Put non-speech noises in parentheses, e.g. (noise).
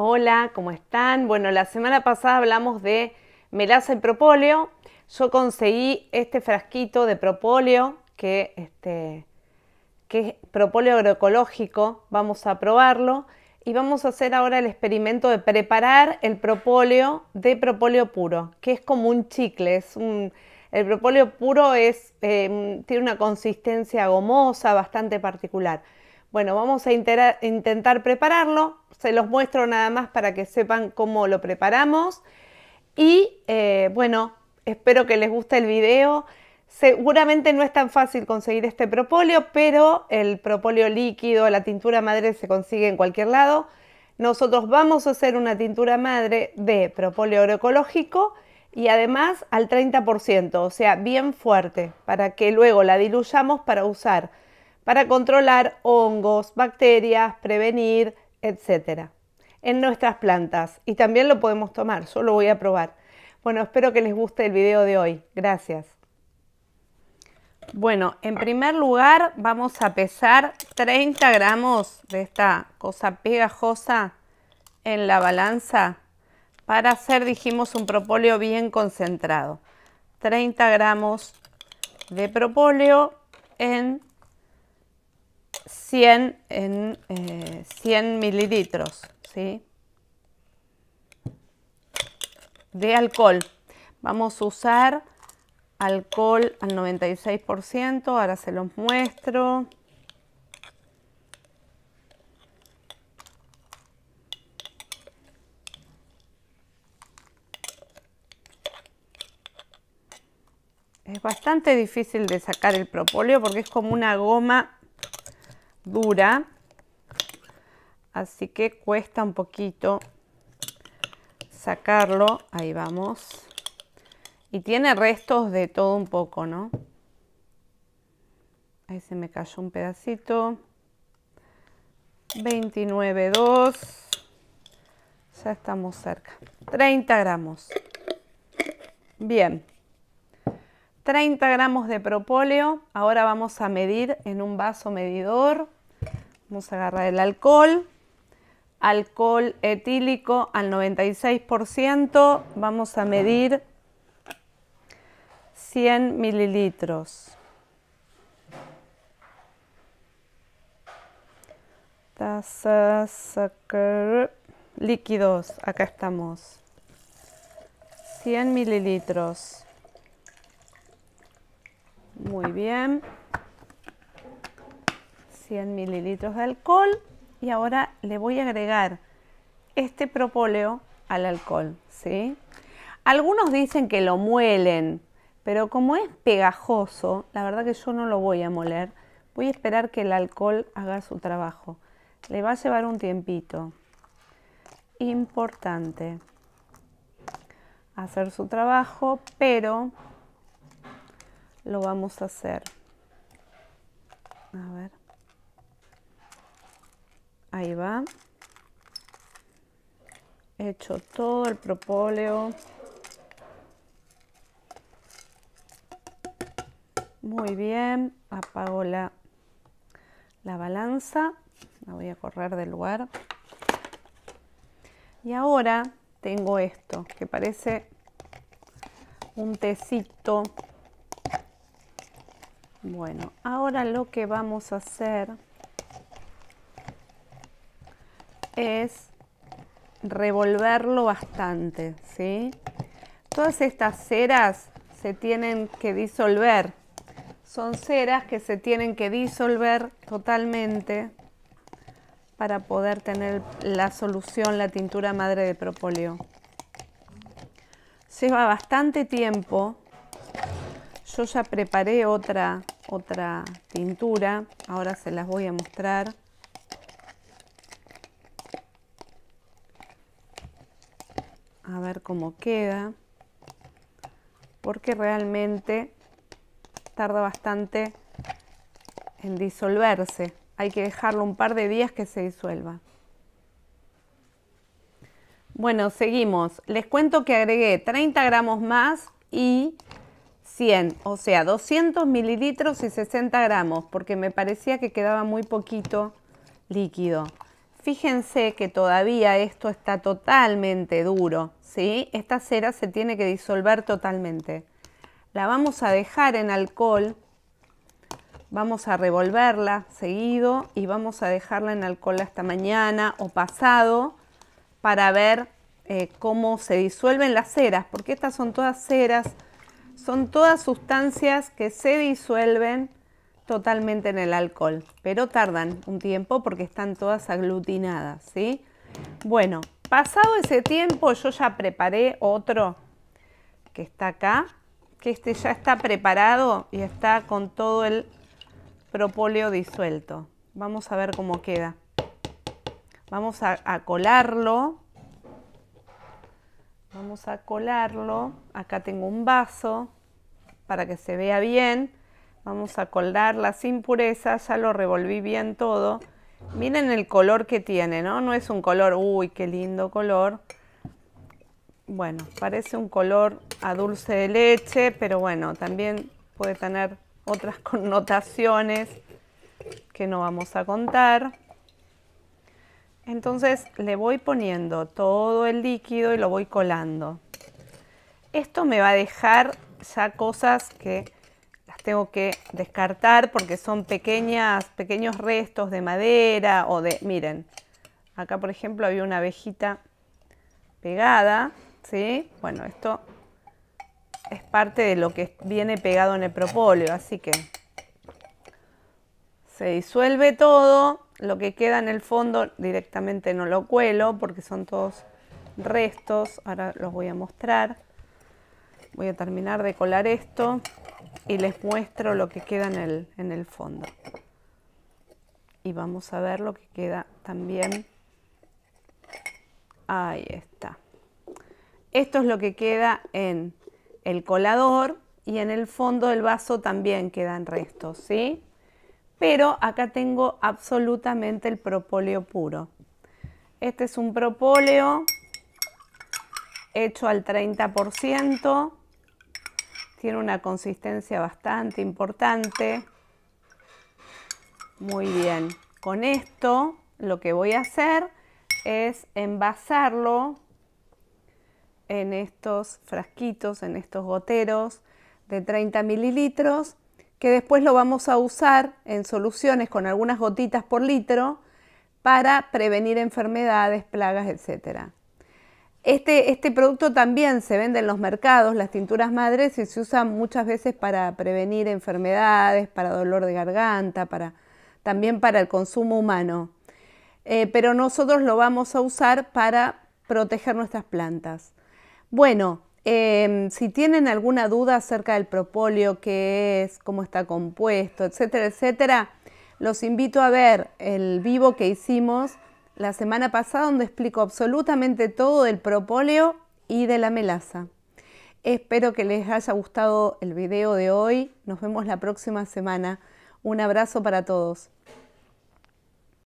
Hola, ¿cómo están? Bueno, la semana pasada hablamos de melaza y propóleo. Yo conseguí este frasquito de propóleo, que, este, que es propóleo agroecológico. Vamos a probarlo y vamos a hacer ahora el experimento de preparar el propóleo de propóleo puro, que es como un chicle. el propóleo puro es, eh, tiene una consistencia gomosa bastante particular. Bueno, vamos a intentar prepararlo. Se los muestro nada más para que sepan cómo lo preparamos. Y eh, bueno, espero que les guste el video. Seguramente no es tan fácil conseguir este propóleo, pero el propóleo líquido, la tintura madre se consigue en cualquier lado. Nosotros vamos a hacer una tintura madre de propóleo agroecológico y además al 30%, o sea, bien fuerte, para que luego la diluyamos para usar para controlar hongos, bacterias, prevenir, etc. En nuestras plantas y también lo podemos tomar, Solo voy a probar. Bueno, espero que les guste el video de hoy. Gracias. Bueno, en primer lugar vamos a pesar 30 gramos de esta cosa pegajosa en la balanza para hacer, dijimos, un propóleo bien concentrado. 30 gramos de propóleo en 100 en 100 eh, mililitros ¿sí? de alcohol. Vamos a usar alcohol al 96%, ahora se los muestro. Es bastante difícil de sacar el propóleo porque es como una goma dura, así que cuesta un poquito sacarlo. Ahí vamos. Y tiene restos de todo un poco, ¿no? Ahí se me cayó un pedacito. 29,2. Ya estamos cerca. 30 gramos. Bien. 30 gramos de propóleo. Ahora vamos a medir en un vaso medidor. Vamos a agarrar el alcohol. Alcohol etílico al 96%. Vamos a medir 100 mililitros. Tazas, líquidos, acá estamos. 100 mililitros. Muy bien. 100 mililitros de alcohol y ahora le voy a agregar este propóleo al alcohol, ¿sí? Algunos dicen que lo muelen, pero como es pegajoso, la verdad que yo no lo voy a moler. Voy a esperar que el alcohol haga su trabajo. Le va a llevar un tiempito. Importante hacer su trabajo, pero lo vamos a hacer. A ver. Ahí va. He hecho todo el propóleo. Muy bien, apago la, la balanza, la voy a correr del lugar. Y ahora tengo esto, que parece un tecito. Bueno, ahora lo que vamos a hacer es revolverlo bastante, ¿sí? Todas estas ceras se tienen que disolver. Son ceras que se tienen que disolver totalmente para poder tener la solución, la tintura madre de propóleo. Lleva bastante tiempo. Yo ya preparé otra, otra tintura, ahora se las voy a mostrar. a ver cómo queda, porque realmente tarda bastante en disolverse. Hay que dejarlo un par de días que se disuelva. Bueno, seguimos. Les cuento que agregué 30 gramos más y 100, o sea, 200 mililitros y 60 gramos, porque me parecía que quedaba muy poquito líquido. Fíjense que todavía esto está totalmente duro, ¿sí? Esta cera se tiene que disolver totalmente. La vamos a dejar en alcohol, vamos a revolverla seguido y vamos a dejarla en alcohol hasta mañana o pasado para ver eh, cómo se disuelven las ceras, porque estas son todas ceras, son todas sustancias que se disuelven totalmente en el alcohol, pero tardan un tiempo porque están todas aglutinadas, ¿sí? Bueno, pasado ese tiempo yo ya preparé otro que está acá, que este ya está preparado y está con todo el propóleo disuelto. Vamos a ver cómo queda. Vamos a, a colarlo. Vamos a colarlo. Acá tengo un vaso para que se vea bien. Vamos a colar las impurezas, ya lo revolví bien todo. Miren el color que tiene, ¿no? No es un color, uy, qué lindo color. Bueno, parece un color a dulce de leche, pero bueno, también puede tener otras (laughs) connotaciones que no vamos a contar. Entonces le voy poniendo todo el líquido y lo voy colando. Esto me va a dejar ya cosas que tengo que descartar porque son pequeñas, pequeños restos de madera o de, miren, acá por ejemplo había una abejita pegada, ¿sí? Bueno, esto es parte de lo que viene pegado en el propóleo, así que se disuelve todo, lo que queda en el fondo directamente no lo cuelo porque son todos restos, ahora los voy a mostrar. Voy a terminar de colar esto y les muestro lo que queda en el, fondo. Y vamos a ver lo que queda también. Ahí está. Esto es lo que queda en el colador y en el fondo del vaso también quedan restos, ¿sí? Pero acá tengo absolutamente el propóleo puro. Este es un propóleo hecho al 30%. Tiene una consistencia bastante importante. Muy bien. Con esto lo que voy a hacer es envasarlo en estos frasquitos, en estos goteros de 30 mililitros, que después lo vamos a usar en soluciones con algunas gotitas por litro para prevenir enfermedades, plagas, etcétera. Este, este, producto también se vende en los mercados, las tinturas madres, y se usa muchas veces para prevenir enfermedades, para dolor de garganta, también para el consumo humano. Eh, pero nosotros lo vamos a usar para proteger nuestras plantas. Bueno, em, si tienen alguna duda acerca del propóleo, qué es, cómo está compuesto, etcétera, etcétera, los invito a ver el vivo que hicimos la semana pasada donde explico absolutamente todo del propóleo y de la melaza. Espero que les haya gustado el video de hoy. Nos vemos la próxima semana. Un abrazo para todos.